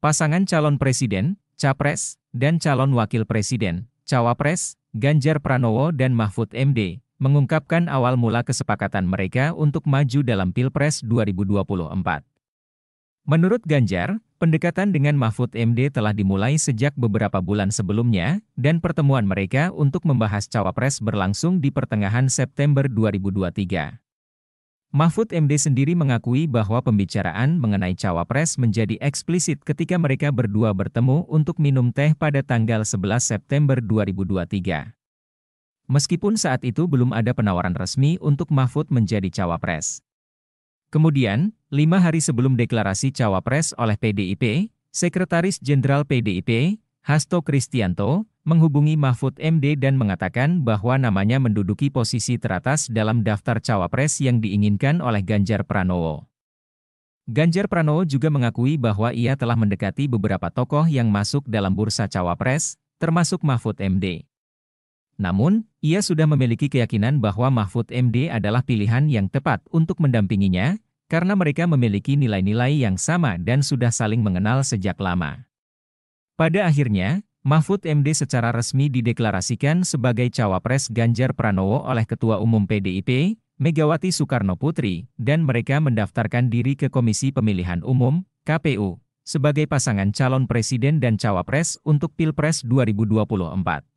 Pasangan calon presiden, capres, dan calon wakil presiden, cawapres, Ganjar Pranowo dan Mahfud MD, mengungkapkan awal mula kesepakatan mereka untuk maju dalam Pilpres 2024. Menurut Ganjar, pendekatan dengan Mahfud MD telah dimulai sejak beberapa bulan sebelumnya, dan pertemuan mereka untuk membahas cawapres berlangsung di pertengahan September 2023. Mahfud MD sendiri mengakui bahwa pembicaraan mengenai cawapres menjadi eksplisit ketika mereka berdua bertemu untuk minum teh pada tanggal 11 September 2023. Meskipun saat itu belum ada penawaran resmi untuk Mahfud menjadi cawapres. Kemudian, lima hari sebelum deklarasi cawapres oleh PDIP, Sekretaris Jenderal PDIP, Hasto Kristianto, menghubungi Mahfud MD dan mengatakan bahwa namanya menduduki posisi teratas dalam daftar cawapres yang diinginkan oleh Ganjar Pranowo. Ganjar Pranowo juga mengakui bahwa ia telah mendekati beberapa tokoh yang masuk dalam bursa cawapres, termasuk Mahfud MD. Namun, ia sudah memiliki keyakinan bahwa Mahfud MD adalah pilihan yang tepat untuk mendampinginya, karena mereka memiliki nilai-nilai yang sama dan sudah saling mengenal sejak lama. Pada akhirnya, Mahfud MD secara resmi dideklarasikan sebagai cawapres Ganjar Pranowo oleh Ketua Umum PDIP, Megawati Soekarno Putri, dan mereka mendaftarkan diri ke Komisi Pemilihan Umum, KPU, sebagai pasangan calon presiden dan cawapres untuk Pilpres 2024.